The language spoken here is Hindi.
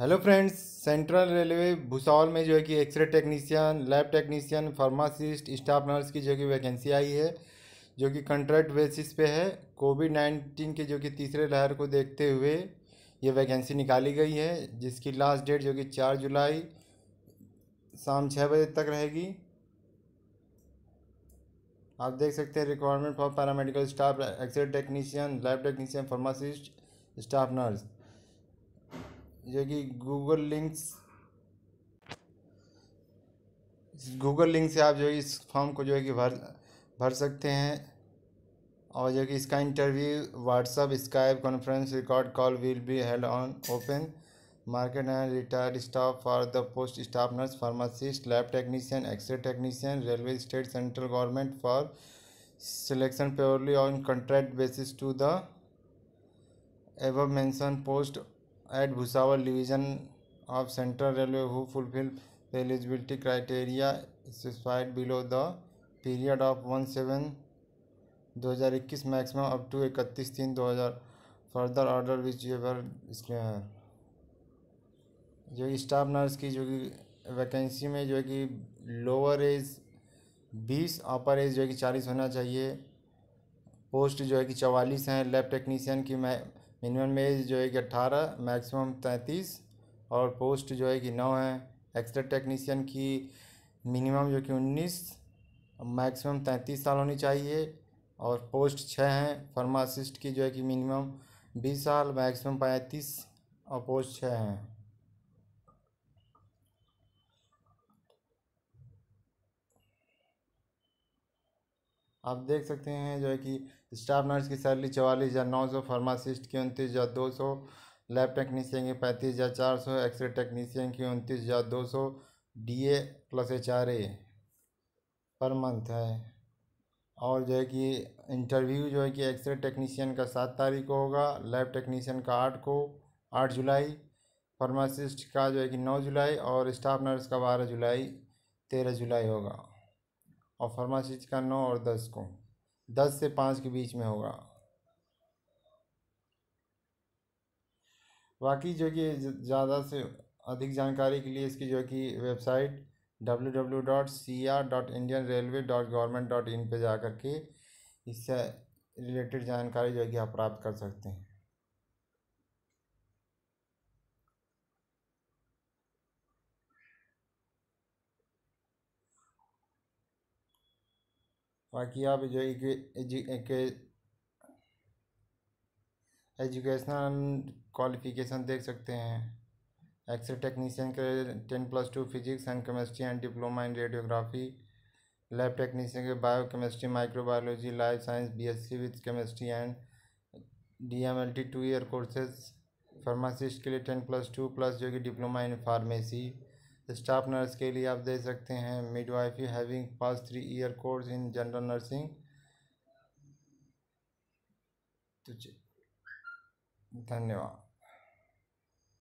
hello friends central railway Bhusawal में जो है कि x-ray technician lab technician pharmacist staff nurse की जो कि वैकेंसी आई है जो कि कंट्रैक्ट बेसिस पे है कोविड नाइन्टीन के जो कि तीसरे लहर को देखते हुए ये वैकेंसी निकाली गई है जिसकी लास्ट डेट जो कि चार जुलाई शाम छः बजे तक रहेगी आप देख सकते हैं requirement for paramedical staff x-ray technician lab technician pharmacist staff nurse जो कि गूगल लिंक्स गूगल लिंक से आप जो है इस फॉर्म को जो है कि भर भर सकते हैं और जो कि इसका interview WhatsApp Skype conference record call will be held on open market and retired staff for the post staff nurse pharmacist lab technician x-ray technician railway state central government for selection purely on contract basis to the aforementioned post at Bhusawal division of central railway who fulfil the eligibility criteria specified below the period of one seven दो हज़ार इक्कीस मैक्सिमम अप टू इकतीस तीन दो हज़ार फर्दर ऑर्डर विच पर इसमें है जो कि स्टाफ नर्स की जो कि वैकेंसी में जो कि लोअर एज बीस अपर एज जो है कि चालीस होना चाहिए पोस्ट जो है कि चवालीस हैं लैब टेक्नीसियन की मैं मिनिमम एज जो है कि अट्ठारह मैक्सिमम तैंतीस और पोस्ट जो है कि नौ है एक्सरे टेक्नीशियन की मिनिमम जो कि उन्नीस मैक्सिमम तैंतीस साल होनी चाहिए और पोस्ट छः हैं फार्मासिस्ट की जो है कि मिनिमम बीस साल मैक्सिमम पैंतीस और पोस्ट छः हैं आप देख सकते हैं जो है कि स्टाफ नर्स की सैलरी चवालीस हज़ार नौ सौ फार्मासिस्ट की उनतीस हज़ार दो सौ लैब टेक्नीशियन की पैंतीस हज़ार चार सौ एक्सरे टेक्नीशियन की उनतीस हज़ार दो सौ D A plus H R A per month है और जो है कि इंटरव्यू जो है कि एक्सरे टेक्नीशियन का सात तारीख को होगा लैब टेक्नीशियन का आठ को आठ जुलाई फार्मासिस्ट का जो है कि नौ जुलाई और स्टाफ नर्स का बारह जुलाई तेरह जुलाई होगा और फार्मासिस्ट का नौ और दस को दस से पाँच के बीच में होगा बाकी जो कि ज़्यादा से अधिक जानकारी के लिए इसकी जो कि website W W dot C R dot Indian railway dot government dot in पर जा के इससे रिलेटेड जानकारी जो है कि आप प्राप्त कर सकते हैं बाकी आप जो एजुकेशनल क्वालिफिकेशन देख सकते हैं एक्सरे टेक्नीशियन के ten plus two physics and chemistry and diploma in radiography lab technician के biochemistry microbiology life science B S C with chemistry and D M L T two year courses pharmacist के लिए टेन प्लस टू प्लस जो कि diploma in pharmacy staff nurse के लिए आप दे सकते हैं midwifery having pass three year course in general nursing धन्यवाद